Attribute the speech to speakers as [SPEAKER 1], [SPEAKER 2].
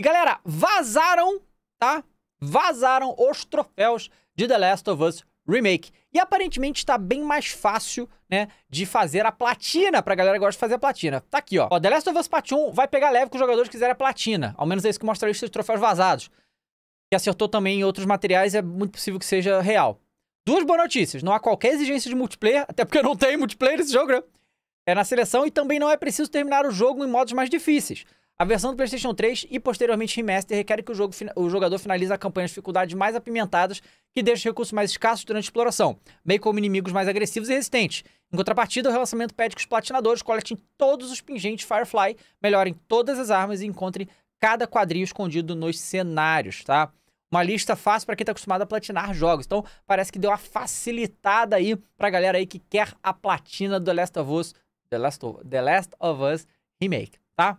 [SPEAKER 1] E galera, vazaram, tá? Vazaram os troféus de The Last of Us Remake. E aparentemente está bem mais fácil, né, de fazer a platina pra galera que gosta de fazer a platina. Tá aqui, ó. ó The Last of Us Part 1 vai pegar leve com os jogadores que quiserem a platina. Ao menos é isso que mostra a lista de troféus vazados. Que acertou também em outros materiais, é muito possível que seja real. Duas boas notícias. Não há qualquer exigência de multiplayer, até porque não tem multiplayer nesse jogo, né? É na seleção e também não é preciso terminar o jogo em modos mais difíceis. A versão do PlayStation 3 e posteriormente remaster requer que o, jogo, o jogador finalize a campanha de dificuldades mais apimentadas, que deixa recursos mais escassos durante a exploração, bem como inimigos mais agressivos e resistentes. Em contrapartida, o relançamento pede que os platinadores coletem todos os pingentes Firefly, melhorem todas as armas e encontrem cada quadrinho escondido nos cenários, tá? Uma lista fácil para quem está acostumado a platinar jogos. Então, parece que deu uma facilitada aí para a galera aí que quer a platina do The Last of Us, The Last of, The Last of Us Remake, tá?